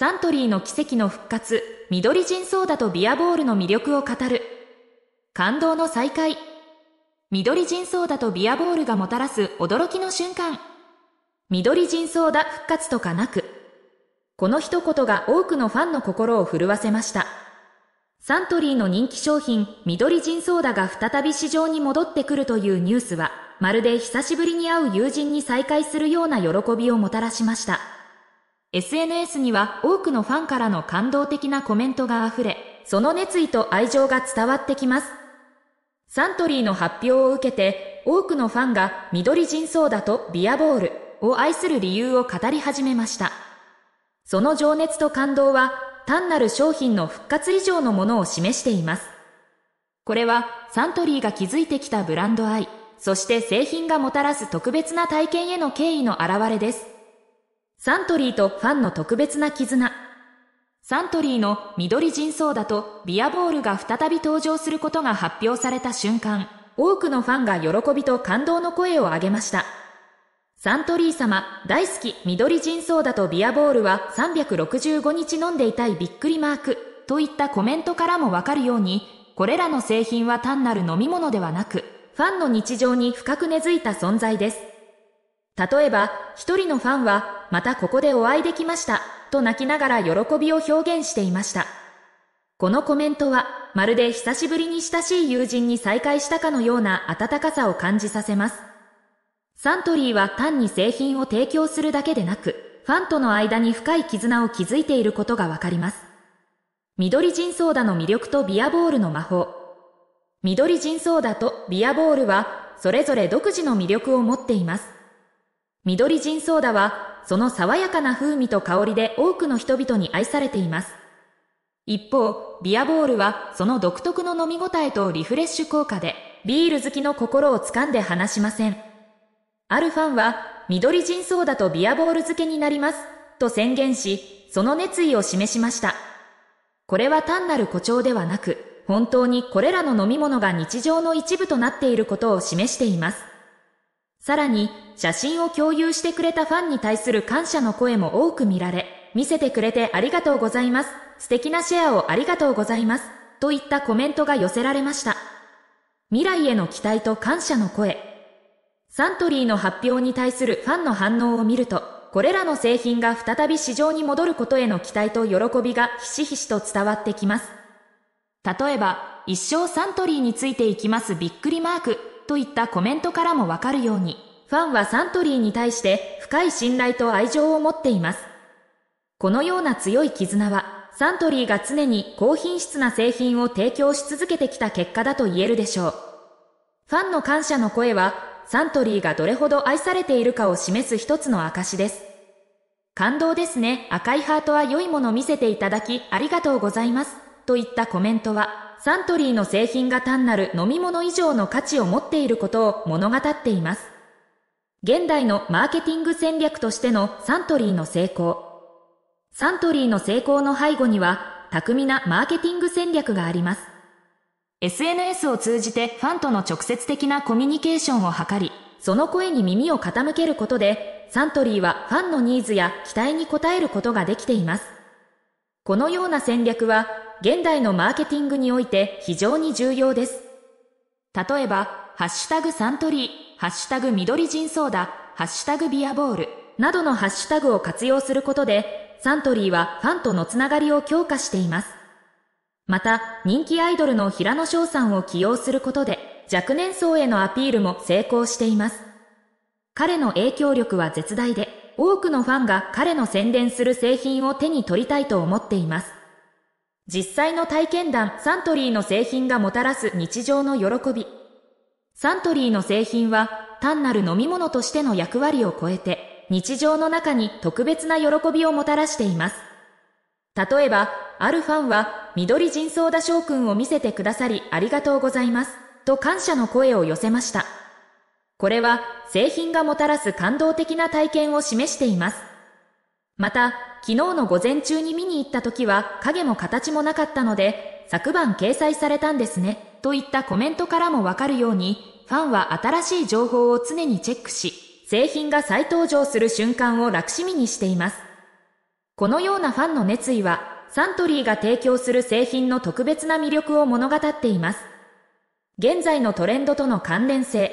サントリーの奇跡の復活、緑人ソーダとビアボールの魅力を語る。感動の再会。緑人ソーダとビアボールがもたらす驚きの瞬間。緑人ソーダ復活とかなく。この一言が多くのファンの心を震わせました。サントリーの人気商品、緑人ソーダが再び市場に戻ってくるというニュースは、まるで久しぶりに会う友人に再会するような喜びをもたらしました。SNS には多くのファンからの感動的なコメントが溢れ、その熱意と愛情が伝わってきます。サントリーの発表を受けて、多くのファンが緑人ソーダとビアボールを愛する理由を語り始めました。その情熱と感動は、単なる商品の復活以上のものを示しています。これはサントリーが築いてきたブランド愛、そして製品がもたらす特別な体験への敬意の表れです。サントリーとファンの特別な絆。サントリーの緑人ソーダとビアボールが再び登場することが発表された瞬間、多くのファンが喜びと感動の声を上げました。サントリー様、大好き、緑人ソーダとビアボールは365日飲んでいたいびっくりマーク、といったコメントからもわかるように、これらの製品は単なる飲み物ではなく、ファンの日常に深く根付いた存在です。例えば、一人のファンは、またここでお会いできました、と泣きながら喜びを表現していました。このコメントは、まるで久しぶりに親しい友人に再会したかのような温かさを感じさせます。サントリーは単に製品を提供するだけでなく、ファンとの間に深い絆を築いていることがわかります。緑人ソーダの魅力とビアボールの魔法。緑人ソーダとビアボールは、それぞれ独自の魅力を持っています。緑ジンソーダは、その爽やかな風味と香りで多くの人々に愛されています。一方、ビアボールは、その独特の飲み応えとリフレッシュ効果で、ビール好きの心を掴んで離しません。あるファンは、緑ジンソーダとビアボール漬けになります、と宣言し、その熱意を示しました。これは単なる誇張ではなく、本当にこれらの飲み物が日常の一部となっていることを示しています。さらに、写真を共有してくれたファンに対する感謝の声も多く見られ、見せてくれてありがとうございます。素敵なシェアをありがとうございます。といったコメントが寄せられました。未来への期待と感謝の声。サントリーの発表に対するファンの反応を見ると、これらの製品が再び市場に戻ることへの期待と喜びがひしひしと伝わってきます。例えば、一生サントリーについていきますびっくりマークといったコメントからもわかるように、ファンはサントリーに対して深い信頼と愛情を持っています。このような強い絆は、サントリーが常に高品質な製品を提供し続けてきた結果だと言えるでしょう。ファンの感謝の声は、サントリーがどれほど愛されているかを示す一つの証です。感動ですね。赤いハートは良いもの見せていただき、ありがとうございます。といったコメントは、サントリーの製品が単なる飲み物以上の価値を持っていることを物語っています。現代のマーケティング戦略としてのサントリーの成功。サントリーの成功の背後には、巧みなマーケティング戦略があります。SNS を通じてファンとの直接的なコミュニケーションを図り、その声に耳を傾けることで、サントリーはファンのニーズや期待に応えることができています。このような戦略は現代のマーケティングにおいて非常に重要です。例えば、ハッシュタグサントリー、ハッシュタグ緑人ソーダ、ハッシュタグビアボール、などのハッシュタグを活用することで、サントリーはファンとのつながりを強化しています。また、人気アイドルの平野翔さんを起用することで、若年層へのアピールも成功しています。彼の影響力は絶大で、多くのファンが彼の宣伝する製品を手に取りたいと思っています。実際の体験談サントリーの製品がもたらす日常の喜び。サントリーの製品は単なる飲み物としての役割を超えて日常の中に特別な喜びをもたらしています。例えば、あるファンは緑人相田翔くんを見せてくださりありがとうございますと感謝の声を寄せました。これは製品がもたらす感動的な体験を示しています。また、昨日の午前中に見に行った時は影も形もなかったので、昨晩掲載されたんですね、といったコメントからもわかるように、ファンは新しい情報を常にチェックし、製品が再登場する瞬間を楽しみにしています。このようなファンの熱意は、サントリーが提供する製品の特別な魅力を物語っています。現在のトレンドとの関連性。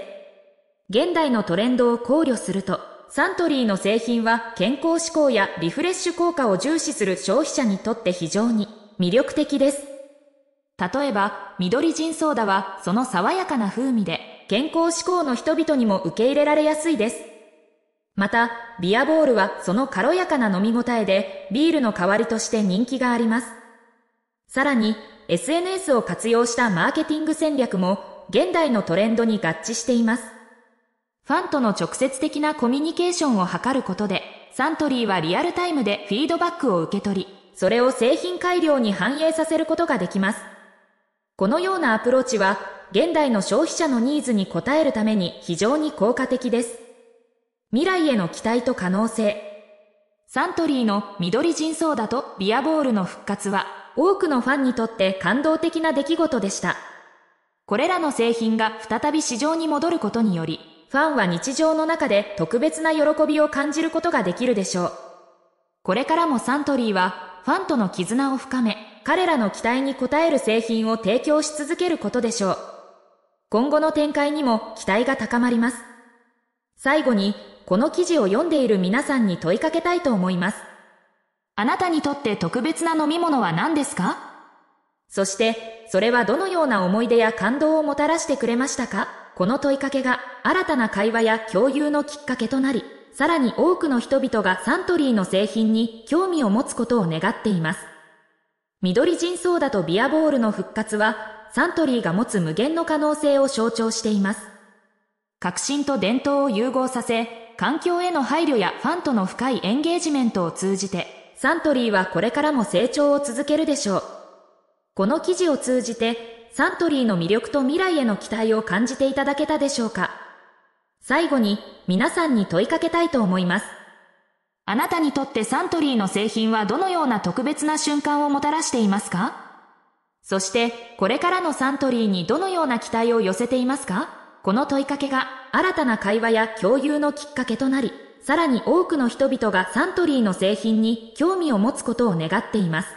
現代のトレンドを考慮すると、サントリーの製品は健康志向やリフレッシュ効果を重視する消費者にとって非常に魅力的です。例えば、緑人ソーダはその爽やかな風味で健康志向の人々にも受け入れられやすいです。また、ビアボールはその軽やかな飲み応えでビールの代わりとして人気があります。さらに、SNS を活用したマーケティング戦略も現代のトレンドに合致しています。ファンとの直接的なコミュニケーションを図ることで、サントリーはリアルタイムでフィードバックを受け取り、それを製品改良に反映させることができます。このようなアプローチは、現代の消費者のニーズに応えるために非常に効果的です。未来への期待と可能性。サントリーの緑人ソーダとビアボールの復活は、多くのファンにとって感動的な出来事でした。これらの製品が再び市場に戻ることにより、ファンは日常の中で特別な喜びを感じることができるでしょう。これからもサントリーはファンとの絆を深め、彼らの期待に応える製品を提供し続けることでしょう。今後の展開にも期待が高まります。最後に、この記事を読んでいる皆さんに問いかけたいと思います。あなたにとって特別な飲み物は何ですかそして、それはどのような思い出や感動をもたらしてくれましたかこの問いかけが新たな会話や共有のきっかけとなり、さらに多くの人々がサントリーの製品に興味を持つことを願っています。緑人ソーダとビアボールの復活は、サントリーが持つ無限の可能性を象徴しています。革新と伝統を融合させ、環境への配慮やファンとの深いエンゲージメントを通じて、サントリーはこれからも成長を続けるでしょう。この記事を通じて、サントリーの魅力と未来への期待を感じていただけたでしょうか最後に皆さんに問いかけたいと思います。あなたにとってサントリーの製品はどのような特別な瞬間をもたらしていますかそしてこれからのサントリーにどのような期待を寄せていますかこの問いかけが新たな会話や共有のきっかけとなり、さらに多くの人々がサントリーの製品に興味を持つことを願っています。